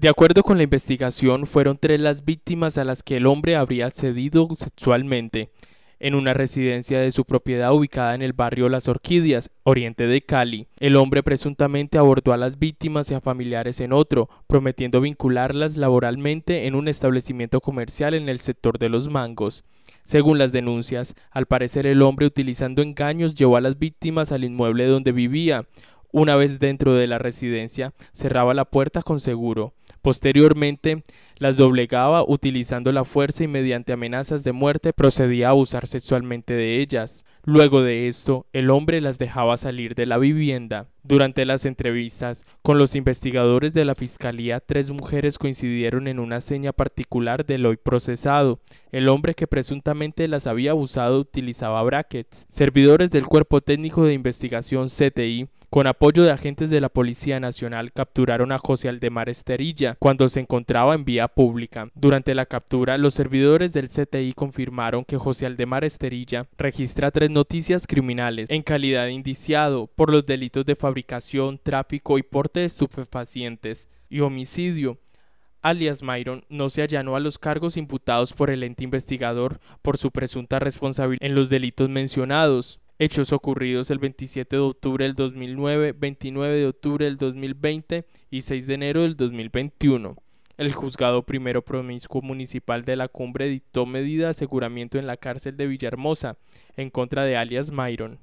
De acuerdo con la investigación, fueron tres las víctimas a las que el hombre habría cedido sexualmente en una residencia de su propiedad ubicada en el barrio Las Orquídeas, oriente de Cali. El hombre presuntamente abordó a las víctimas y a familiares en otro, prometiendo vincularlas laboralmente en un establecimiento comercial en el sector de los mangos. Según las denuncias, al parecer el hombre utilizando engaños llevó a las víctimas al inmueble donde vivía. Una vez dentro de la residencia, cerraba la puerta con seguro. Posteriormente, las doblegaba utilizando la fuerza y mediante amenazas de muerte procedía a abusar sexualmente de ellas. Luego de esto, el hombre las dejaba salir de la vivienda. Durante las entrevistas con los investigadores de la Fiscalía, tres mujeres coincidieron en una seña particular del hoy procesado. El hombre que presuntamente las había abusado utilizaba brackets. Servidores del Cuerpo Técnico de Investigación CTI con apoyo de agentes de la Policía Nacional capturaron a José Aldemar Esterilla cuando se encontraba en vía pública. Durante la captura, los servidores del CTI confirmaron que José Aldemar Esterilla registra tres noticias criminales en calidad de indiciado por los delitos de fabricación, tráfico y porte de estupefacientes y homicidio alias Myron, no se allanó a los cargos imputados por el ente investigador por su presunta responsabilidad en los delitos mencionados hechos ocurridos el 27 de octubre del 2009, 29 de octubre del 2020 y 6 de enero del 2021. El juzgado primero promiscuo municipal de la cumbre dictó medida de aseguramiento en la cárcel de Villahermosa en contra de alias Myron.